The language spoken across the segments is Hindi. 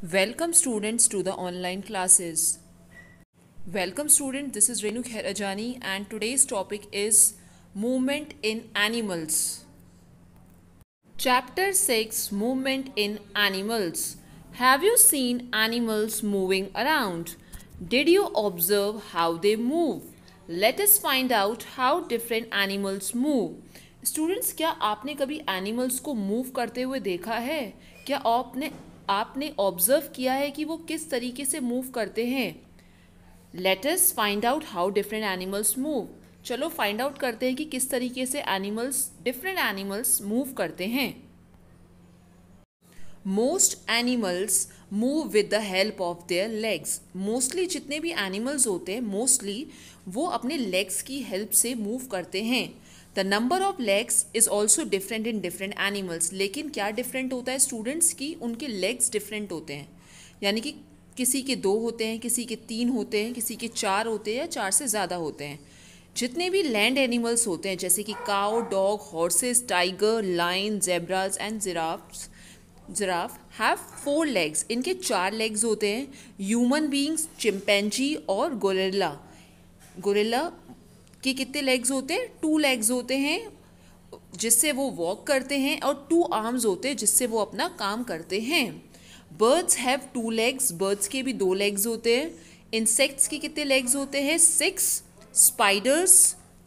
Welcome students to the online classes. Welcome student, this is Renu Kherajani and today's topic is Movement in Animals. Chapter 6 Movement in Animals. Have you seen animals moving around? Did you observe how they move? Let us find out how different animals move. Students क्या आपने कभी एनिमल्स को मूव करते हुए देखा है क्या आपने आपने ऑब्जर्व किया है कि वो किस तरीके से मूव करते हैं let's find out how different animals move चलो फाइंड आउट करते हैं कि किस तरीके से एनिमल्स डिफरेंट एनिमल्स मूव करते हैं most animals move with the help of their legs mostly जितने भी एनिमल्स होते हैं मोस्टली वो अपने लेग्स की हेल्प से मूव करते हैं the number of legs is also different in different animals लेकिन क्या डिफरेंट होता है स्टूडेंट्स की उनके लेग्स डिफरेंट होते हैं यानी कि किसी के दो होते हैं किसी के तीन होते हैं किसी के चार होते हैं या चार से ज़्यादा होते हैं जितने भी लैंड एनिमल्स होते हैं जैसे कि cow dog horses tiger lion zebras and giraffes giraffe have four legs इनके चार लेग्स होते हैं ह्यूमन बींग्स चिमपेंजी और गोरेला गोरेला कि कितने लेग्स होते हैं टू लेग्स होते हैं जिससे वो वॉक करते हैं और टू आर्म्स होते हैं जिससे वो अपना काम करते हैं birds have two legs birds के भी दो लेग्स होते हैं इंसेक्ट्स के कितने लेग्स होते हैं सिक्स स्पाइडर्स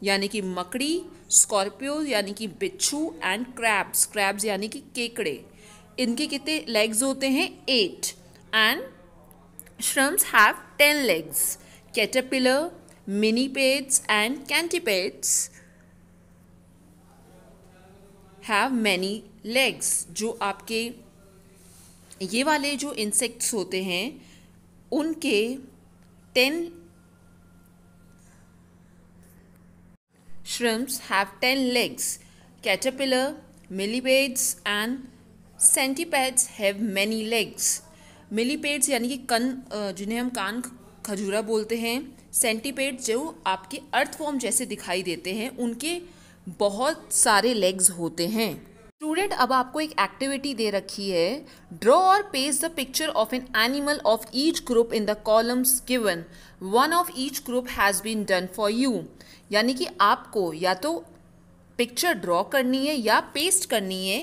यानी कि मकड़ी स्कॉर्पियो यानी कि बिच्छू एंड क्रैब्स क्रैब्स यानी कि केकड़े इनके कितने लेग्स होते हैं at and shrimps have ten legs caterpillar Minipedes and cantipedes have many legs जो आपके ये वाले जो इंसेक्ट्स होते हैं उनके ten shrimps have ten legs caterpillar millipedes and centipedes have many legs millipedes यानी कि कन जिन्हें हम कान खजूरा बोलते हैं सेंटीपेड जो आपके अर्थ फॉर्म जैसे दिखाई देते हैं उनके बहुत सारे लेग्स होते हैं स्टूडेंट अब आपको एक एक्टिविटी दे रखी है ड्रॉ और page the picture of an animal of each group in the columns given one of each group has been done for you यानी कि आपको या तो पिक्चर ड्रॉ करनी है या पेस्ट करनी है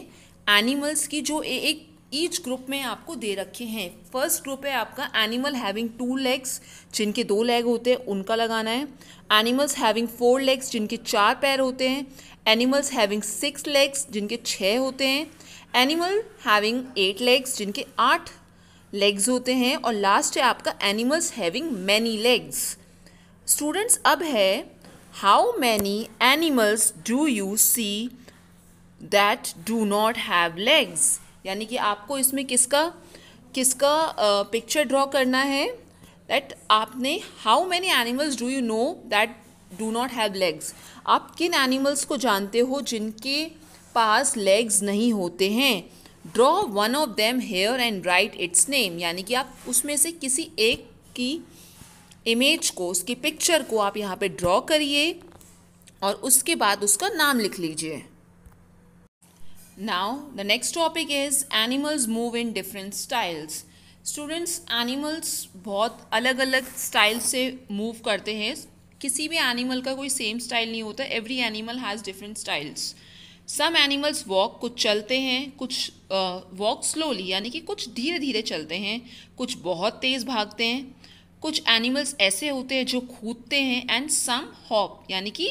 एनिमल्स की जो एक ईच ग्रुप में आपको दे रखे हैं फर्स्ट ग्रुप है आपका एनिमल हैविंग टू लेग्स जिनके दो लेग होते हैं उनका लगाना है एनिमल्स हैविंग फोर लेग्स जिनके चार पैर होते हैं एनिमल्स हैविंग सिक्स लेग्स जिनके छः होते हैं एनिमल हैविंग एट लेग्स जिनके आठ लेग्स होते हैं और लास्ट है आपका animals having many legs students अब है how many animals do you see that do not have legs यानी कि आपको इसमें किसका किसका पिक्चर ड्रॉ करना है दैट आपने how many animals do you know that do not have legs आप किन एनिमल्स को जानते हो जिनके पास लेग्स नहीं होते हैं draw one of them here and write its name यानी कि आप उसमें से किसी एक की इमेज को उसकी पिक्चर को आप यहाँ पे ड्रॉ करिए और उसके बाद उसका नाम लिख लीजिए Now, the next topic is animals move in different styles. Students animals बहुत अलग अलग स्टाइल से मूव करते हैं किसी भी एनिमल का कोई सेम स्टाइल नहीं होता every animal has different styles some animals walk कुछ चलते हैं कुछ वॉक स्लोली यानी कि कुछ धीरे धीरे चलते हैं कुछ बहुत तेज़ भागते हैं कुछ एनिमल्स ऐसे होते हैं जो कूदते हैं एंड सम हॉप यानी कि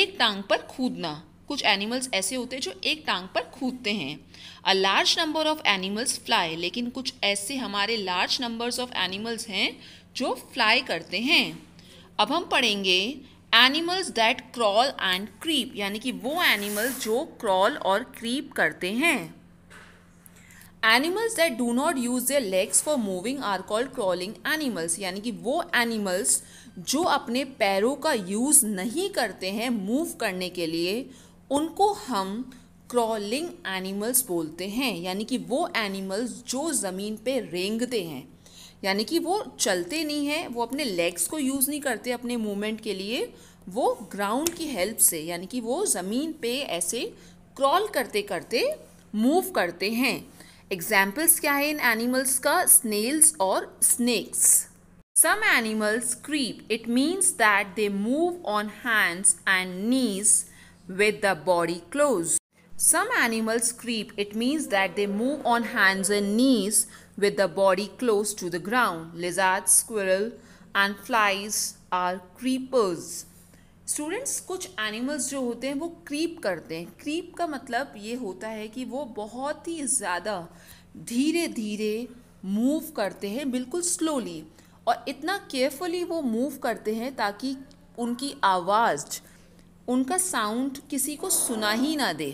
एक टांग पर कूदना कुछ एनिमल्स ऐसे होते हैं जो एक टांग पर कूदते हैं a large number of animals fly लेकिन कुछ ऐसे हमारे लार्ज नंबर्स ऑफ एनिमल्स हैं जो फ्लाई करते हैं अब हम पढ़ेंगे animals that crawl and creep यानी कि वो एनिमल्स जो क्रॉल और क्रीप करते हैं animals that do not use their legs for moving are called crawling animals यानी कि वो एनिमल्स जो अपने पैरों का यूज़ नहीं करते हैं मूव करने के लिए उनको हम क्रॉलिंग एनिमल्स बोलते हैं यानी कि वो एनिमल्स जो ज़मीन पे रेंगते हैं यानी कि वो चलते नहीं हैं वो अपने लेग्स को यूज़ नहीं करते अपने मूवमेंट के लिए वो ग्राउंड की हेल्प से यानी कि वो ज़मीन पे ऐसे क्रॉल करते करते मूव करते हैं एग्जाम्पल्स क्या है इन एनिमल्स का स्नेल्स और snakes some animals creep it means that they move on hands and knees with the body closed. Some animals creep. It means that they move on hands and knees with the body close to the ground. Lizards, squirrel and flies are creepers. Students कुछ एनिमल्स जो होते हैं वो क्रीप करते हैं क्रीप का मतलब ये होता है कि वो बहुत ही ज़्यादा धीरे धीरे मूव करते हैं बिल्कुल स्लोली और इतना केयरफुली वो मूव करते हैं ताकि उनकी आवाज़ उनका साउंड किसी को सुना ही ना दे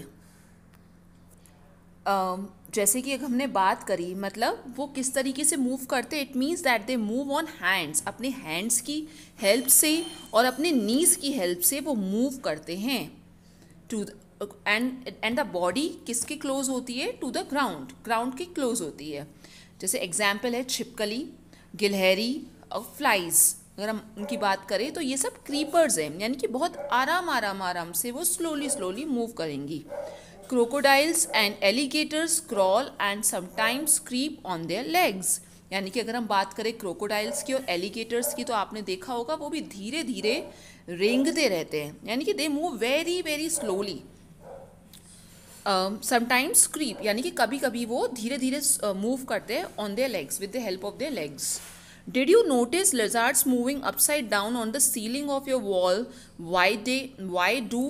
जैसे कि हमने बात करी मतलब वो किस तरीके से मूव करते it means that they move on hands अपने हैंड्स की हेल्प से और अपने नीज की हेल्प से वो मूव करते हैं to and and the body किसके क्लोज होती है टू द ग्राउंड ग्राउंड की क्लोज होती है जैसे एग्जाम्पल है छिपकली गिलहरी और फ्लाइज अगर हम उनकी बात करें तो ये सब क्रीपर्स हैं यानी कि बहुत आराम आराम आराम से वो स्लोली स्लोली मूव करेंगी crocodiles and alligators crawl and sometimes creep on their legs यानी कि अगर हम बात करें क्रोकोडाइल्स की और एलिगेटर्स की तो आपने देखा होगा वो भी धीरे धीरे रेंगते रहते हैं यानी कि they move very very slowly sometimes creep यानी कि कभी कभी वो धीरे धीरे मूव करते हैं on their legs with the help of their legs Did you notice lizards moving upside down on the ceiling of your wall? Why they why do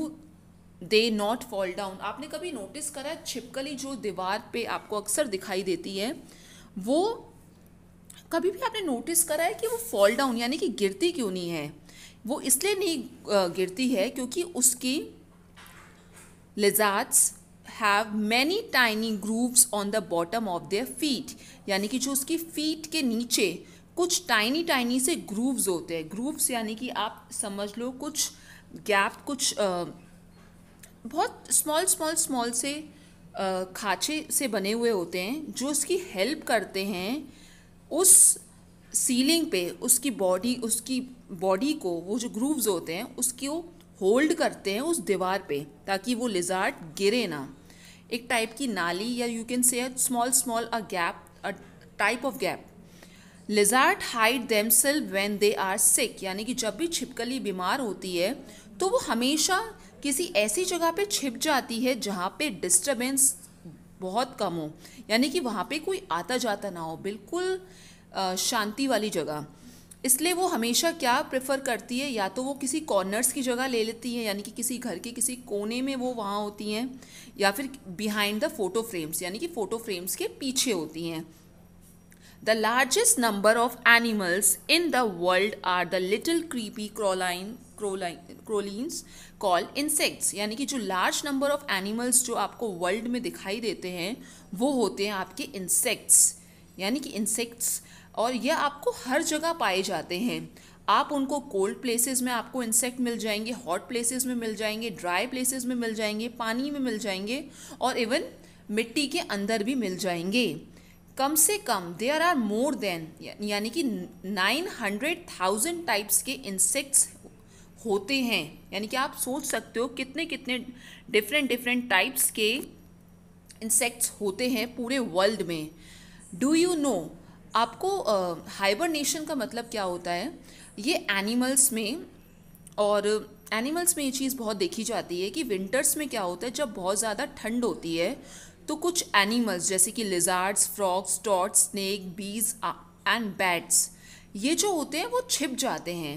they not fall down आपने कभी नोटिस करा छिपकली जो दीवार पे आपको अक्सर दिखाई देती है वो कभी भी आपने नोटिस करा है कि वो फॉल डाउन यानी कि गिरती क्यों नहीं है वो इसलिए नहीं गिरती है क्योंकि उसकी lizards have many tiny grooves on the bottom of their feet यानी कि जो उसकी फीट के नीचे कुछ टाइनी टाइनी से ग्रूव्स होते हैं ग्रूव्स यानी कि आप समझ लो कुछ गैप कुछ आ, बहुत स्मॉल स्मॉल स्मॉल से खाचे से बने हुए होते हैं जो उसकी हेल्प करते हैं उस सीलिंग पे उसकी बॉडी उसकी बॉडी को वो जो ग्रूव्स होते हैं उसकी वो होल्ड करते हैं उस दीवार पे ताकि वो लिजार्ट गिरे ना एक टाइप की नाली या you can say small small a gap a type of gap lizard hide themselves when they are sick यानी कि जब भी छिपकली बीमार होती है तो वो हमेशा किसी ऐसी जगह पे छिप जाती है जहाँ पे डिस्टरबेंस बहुत कम हो यानी कि वहाँ पे कोई आता जाता ना हो बिल्कुल शांति वाली जगह इसलिए वो हमेशा क्या प्रेफर करती है या तो वो किसी कॉर्नर्स की जगह ले लेती हैं यानी कि किसी घर के किसी कोने में वो वहाँ होती हैं या फिर बिहाइंड द फोटो फ्रेम्स यानी कि फ़ोटो फ्रेम्स के पीछे होती हैं The largest number of animals in the world are the little creepy crawline crawlies called insects यानी कि जो लार्ज नंबर ऑफ एनिमल्स जो आपको वर्ल्ड में दिखाई देते हैं वो होते हैं आपके इंसेक्ट्स यानी कि इंसेक्ट्स और यह आपको हर जगह पाए जाते हैं आप उनको कोल्ड प्लेसेस में आपको इंसेक्ट मिल जाएंगे हॉट प्लेसेस में मिल जाएंगे ड्राई प्लेसेस में मिल जाएंगे पानी में मिल जाएंगे और इवन मिट्टी के अंदर भी मिल जाएंगे कम से कम देयर आर मोर देन यानी कि नाइन हंड्रेड थाउजेंड टाइप्स के इंसेक्ट्स होते हैं यानी कि आप सोच सकते हो कितने कितने डिफरेंट डिफरेंट टाइप्स के इंसेक्ट्स होते हैं पूरे वर्ल्ड में डू यू नो आपको हाइबरनेशन uh, का मतलब क्या होता है ये एनिमल्स में और एनिमल्स में ये चीज़ बहुत देखी जाती है कि विंटर्स में क्या होता है जब बहुत ज़्यादा ठंड होती है तो कुछ एनिमल्स जैसे कि lizards frogs toads snake bees and bats ये जो होते हैं वो छिप जाते हैं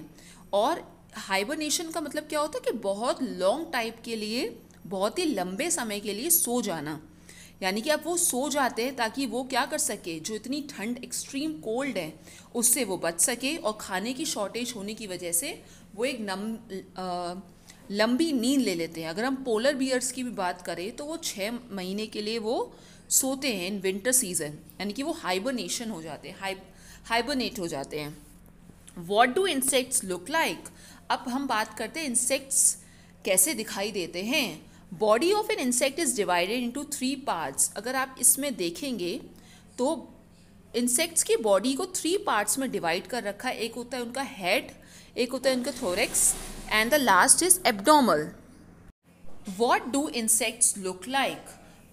और हाइबरनेशन का मतलब क्या होता है कि बहुत लॉन्ग टाइप के लिए बहुत ही लंबे समय के लिए सो जाना यानी कि अब वो सो जाते हैं ताकि वो क्या कर सके जो इतनी ठंड एक्सट्रीम कोल्ड है उससे वो बच सके और खाने की शॉर्टेज होने की वजह से वो एक नम आ, लंबी नींद ले लेते हैं अगर हम पोलर बियर्स की भी बात करें तो वो छः महीने के लिए वो सोते हैं इन विंटर सीजन यानी कि वो हाइबरनेशन हो जाते हैं हाइब हाइबरनेट हो जाते हैं what do insects look like अब हम बात करते हैं इंसेक्ट्स कैसे दिखाई देते हैं body of an insect is divided into three parts अगर आप इसमें देखेंगे तो इंसेक्ट्स की बॉडी को थ्री पार्ट्स में डिवाइड कर रखा है एक होता है उनका हेड एक होता है इनका thorax and the last is abdomen what do insects look like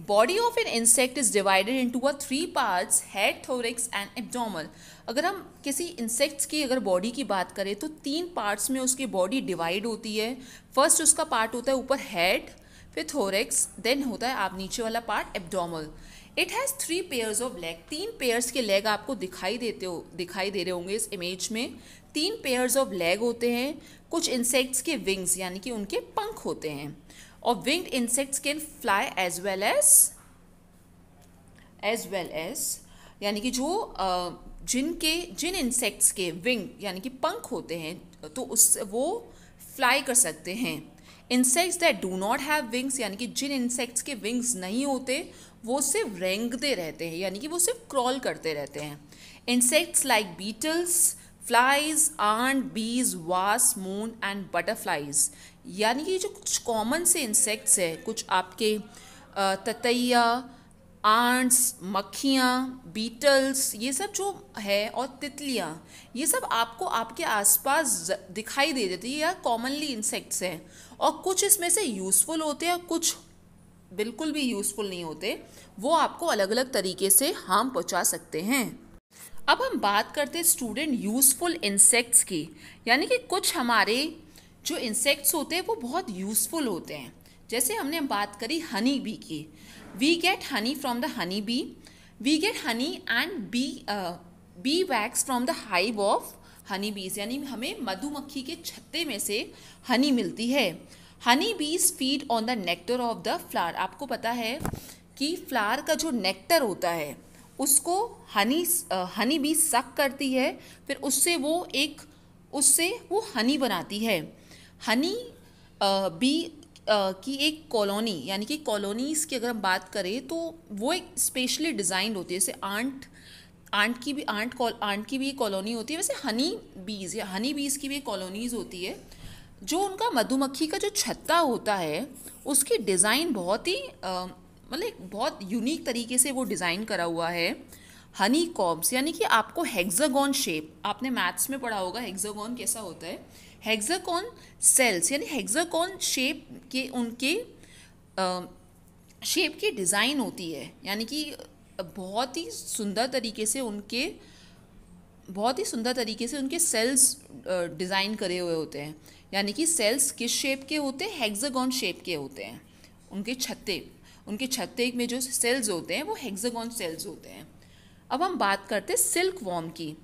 body of an insect is divided into a three parts head thorax and abdomen अगर हम किसी इंसेक्ट्स की अगर बॉडी की बात करें तो तीन पार्ट्स में उसकी बॉडी डिवाइड होती है फर्स्ट उसका पार्ट होता है ऊपर हेड फिर थोरिक्स देन होता है आप नीचे वाला part abdomen it has three pairs of leg तीन पेयर्स के लेग आपको दिखाई देते हो दिखाई दे रहे होंगे इस इमेज में तीन पेयर्स ऑफ लेग होते हैं कुछ इंसेक्ट्स के विंग्स यानी कि उनके पंख होते हैं और winged insects can fly as well as as well as यानी कि जो जिनके जिन इंसेक्ट्स के विंग यानी कि पंख होते हैं तो उस वो फ्लाई कर सकते हैं insects that do not have wings यानी कि जिन इंसेक्ट्स के विंग्स नहीं होते वो सिर्फ रेंगते रहते हैं यानी कि वो सिर्फ क्रॉल करते रहते हैं insects like beetles flies ant bees wasp moon and butterflies यानी कि जो कुछ कॉमन से इंसेक्ट्स है कुछ आपके ततैया आंट्स मक्खियाँ बीटल्स ये सब जो है और तितलियाँ ये सब आपको आपके आसपास दिखाई दे देती है या कॉमनली इंसेक्ट्स हैं और कुछ इसमें से यूज़फुल होते हैं कुछ बिल्कुल भी यूज़फुल नहीं होते वो आपको अलग अलग तरीके से हार्म पहुंचा सकते हैं अब हम बात करते हैं स्टूडेंट यूज़फुल इंसेक्ट्स की यानी कि कुछ हमारे जो इंसेक्ट्स होते हैं वो बहुत यूज़फुल होते हैं जैसे हमने बात करी हनी बी की we get honey from the honey bee we get honey and bee bee wax from the hive of honey bees यानी हमें मधुमक्खी के छत्ते में से हनी मिलती है honey bees feed on the nectar of the flower आपको पता है कि फ्लावर का जो नेक्टर होता है उसको हनी हनी बीज सक करती है फिर उससे वो एक उससे वो हनी बनाती है हनी बी की एक कॉलोनी यानी कि कॉलोनीज़ की अगर हम बात करें तो वो एक स्पेशली डिज़ाइंड होती है जैसे आंट आंट की भी आंट कॉल आंट की भी कॉलोनी होती है वैसे हनी बीज या हनी बीज की भी कॉलोनीज़ होती है जो उनका मधुमक्खी का जो छत्ता होता है उसकी डिज़ाइन बहुत ही मतलब बहुत यूनिक तरीके से वो डिज़ाइन करा हुआ है हनी कॉम्स यानी कि आपको हेक्सागोन शेप आपने मैथ्स में पढ़ा होगा हेक्सागोन कैसा होता है हेक्सागोन सेल्स यानी हेक्सागोन शेप के उनके आ, शेप की डिज़ाइन होती है यानी कि बहुत ही सुंदर तरीके से उनके बहुत ही सुंदर तरीके से उनके सेल्स डिज़ाइन करे हुए होते हैं यानी कि सेल्स किस शेप के होते हैं हेक्सागोन शेप के होते हैं उनके छत्ते उनके छत्ते में जो सेल्स होते हैं वो हेक्सागोन सेल्स होते हैं अब हम बात करते हैं सिल्क वॉम की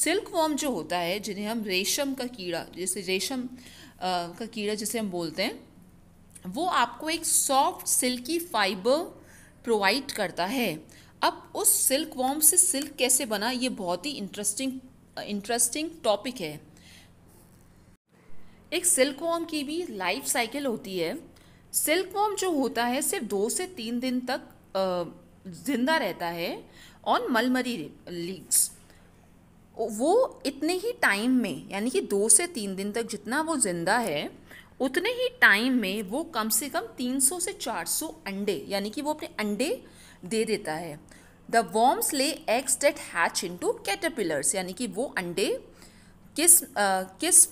सिल्क वॉम जो होता है जिन्हें हम रेशम का कीड़ा जैसे रेशम का कीड़ा जिसे हम बोलते हैं वो आपको एक सॉफ्ट सिल्की फाइबर प्रोवाइड करता है अब उस सिल्क वॉम से सिल्क कैसे बना ये बहुत ही इंटरेस्टिंग इंटरेस्टिंग टॉपिक है एक सिल्क वॉम की भी लाइफ साइकिल होती है सिल्क वॉम जो होता है सिर्फ दो से तीन दिन तक जिंदा रहता है ऑन मलमरी लीग्स वो इतने ही टाइम में यानी कि दो से तीन दिन तक जितना वो जिंदा है उतने ही टाइम में वो कम से कम 300 से 400 अंडे यानी कि वो अपने अंडे दे देता है the worms lay eggs that hatch into caterpillars यानी कि वो अंडे किस आ, किस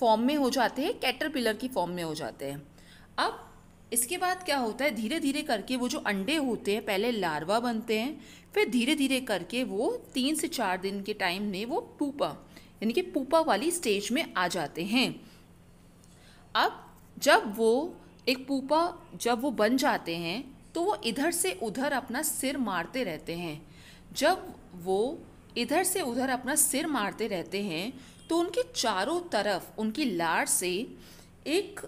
फॉर्म में हो जाते हैं कैटरपिलर की फॉर्म में हो जाते हैं अब इसके बाद क्या होता है धीरे धीरे करके वो जो अंडे होते हैं पहले लार्वा बनते हैं फिर धीरे धीरे करके वो तीन से चार दिन के टाइम में वो पूपा यानी कि पूपा वाली स्टेज में आ जाते हैं अब जब वो एक पूपा जब वो बन जाते हैं तो वो इधर से उधर अपना सिर मारते रहते हैं जब वो इधर से उधर अपना सिर मारते रहते हैं तो उनके चारों तरफ उनकी लार से एक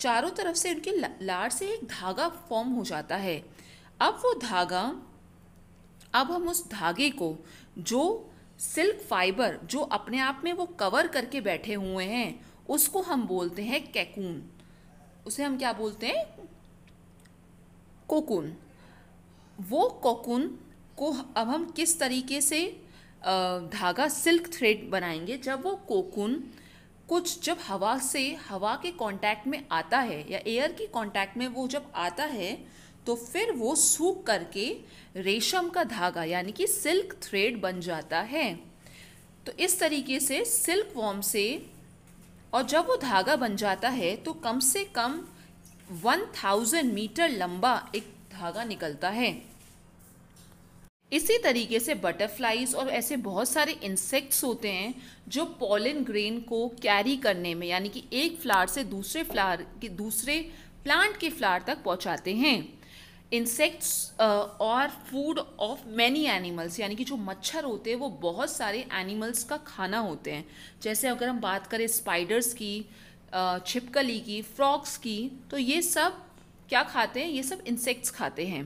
चारों तरफ से उनके लार से एक धागा फॉर्म हो जाता है अब वो धागा अब हम उस धागे को जो सिल्क फाइबर जो अपने आप में वो कवर करके बैठे हुए हैं उसको हम बोलते हैं कैकून उसे हम क्या बोलते हैं कोकुन वो कोकुन को अब हम किस तरीके से धागा सिल्क थ्रेड बनाएंगे जब वो कोकुन कुछ जब हवा से हवा के कांटेक्ट में आता है या एयर की कांटेक्ट में वो जब आता है तो फिर वो सूख करके रेशम का धागा यानी कि सिल्क थ्रेड बन जाता है तो इस तरीके से सिल्क वॉम से और जब वो धागा बन जाता है तो कम से कम वन थाउजेंड मीटर लंबा एक धागा निकलता है इसी तरीके से बटरफ्लाइज और ऐसे बहुत सारे इंसेक्ट्स होते हैं जो पॉलिन ग्रेन को कैरी करने में यानी कि एक फ्लावर से दूसरे फ्लावर के दूसरे प्लांट के फ्लावर तक पहुंचाते हैं इंसेक्ट्स और फूड ऑफ मैनी एनिमल्स यानी कि जो मच्छर होते हैं वो बहुत सारे एनिमल्स का खाना होते हैं जैसे अगर हम बात करें स्पाइडर्स की छिपकली की फ्रॉक्स की तो ये सब क्या खाते हैं ये सब इंसेक्ट्स खाते हैं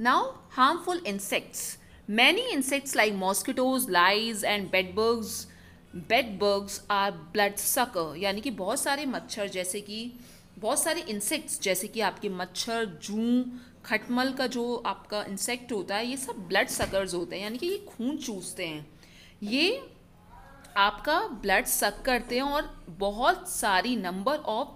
now harmful insects many insects like mosquitoes lice and bedbugs bedbugs are blood suck यानी कि बहुत सारे मच्छर जैसे कि बहुत सारे इंसेक्ट्स जैसे कि आपके मच्छर जूं खटमल का जो आपका इंसेक्ट होता है ये सब ब्लड सकर्स होते हैं यानी कि ये खून चूसते हैं ये आपका ब्लड सक करते हैं और बहुत सारी नंबर ऑफ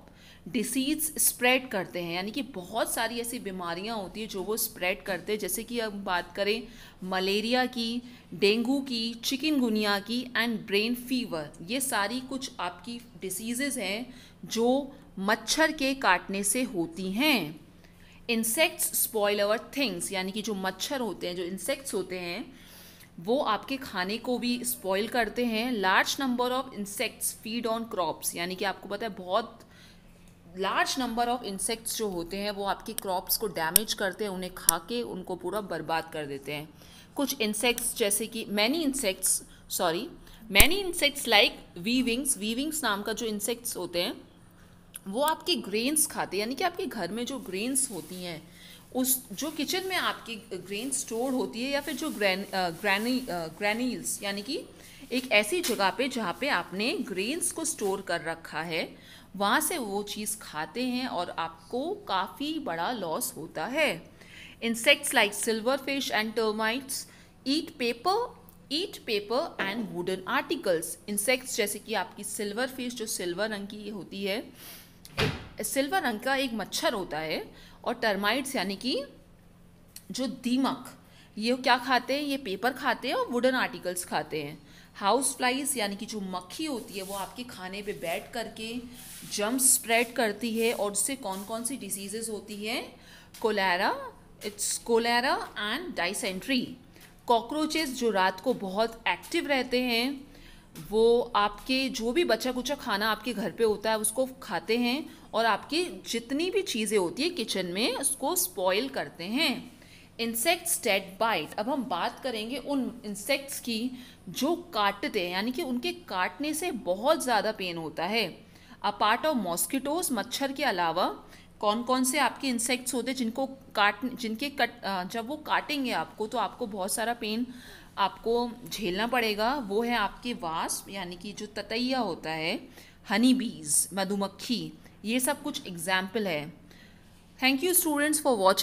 डिसीज स्प्रेड करते हैं यानी कि बहुत सारी ऐसी बीमारियां होती हैं जो वो स्प्रेड करते हैं जैसे कि अब बात करें मलेरिया की डेंगू की चिकनगुनिया की एंड ब्रेन फीवर ये सारी कुछ आपकी डिसीज़ेज़ हैं जो मच्छर के काटने से होती हैं इंसेक्ट्स स्पॉइल अवर थिंग्स यानी कि जो मच्छर होते हैं जो इंसेक्ट्स होते हैं वो आपके खाने को भी स्पॉइल करते हैं large number of insects feed on crops यानी कि आपको पता है बहुत लार्ज नंबर ऑफ इंसेक्ट्स जो होते हैं वो आपके क्रॉप्स को डैमेज करते हैं उन्हें खा के उनको पूरा बर्बाद कर देते हैं कुछ इंसेक्ट्स जैसे कि many insects sorry many insects like weavings weavings नाम का जो इंसेक्ट्स होते हैं वो आपके ग्रेन्स खाते हैं यानी कि आपके घर में जो ग्रेन्स होती हैं उस जो किचन में आपकी ग्रेन स्टोर होती है या फिर जो ग्रैन ग्रैनी ग्रैनील्स यानी कि एक ऐसी जगह पे जहाँ पे आपने ग्रेन्स को स्टोर कर रखा है वहाँ से वो चीज़ खाते हैं और आपको काफ़ी बड़ा लॉस होता है insects like silver fish and termites eat paper eat paper and wooden articles insects जैसे कि आपकी सिल्वर फिश जो सिल्वर रंग की होती है सिल्वर रंग का एक मच्छर होता है और टर्माइट्स यानी कि जो दीमक ये क्या खाते हैं ये पेपर खाते हैं और वुडन आर्टिकल्स खाते हैं हाउस फ्लाइज यानी कि जो मक्खी होती है वो आपके खाने पे बैठ करके जम स्प्रेड करती है और उससे कौन कौन सी डिजीजेज होती हैं cholera it's cholera and dysentery cockroaches जो रात को बहुत एक्टिव रहते हैं वो आपके जो भी बचा कुचा खाना आपके घर पे होता है उसको खाते हैं और आपकी जितनी भी चीज़ें होती है किचन में उसको स्पॉइल करते हैं इंसेक्ट्स डेड बाइट अब हम बात करेंगे उन इंसेक्ट्स की जो काटते हैं यानी कि उनके काटने से बहुत ज़्यादा पेन होता है अ पार्ट ऑफ मॉस्किटोज मच्छर के अलावा कौन कौन से आपके इंसेक्ट्स होते हैं जिनको काट जिनके कट जब वो काटेंगे आपको तो आपको बहुत सारा पेन आपको झेलना पड़ेगा वो है आपके वास यानी कि जो ततैया होता है हनी बीज मधुमक्खी ये सब कुछ एग्जाम्पल है thank you students for watching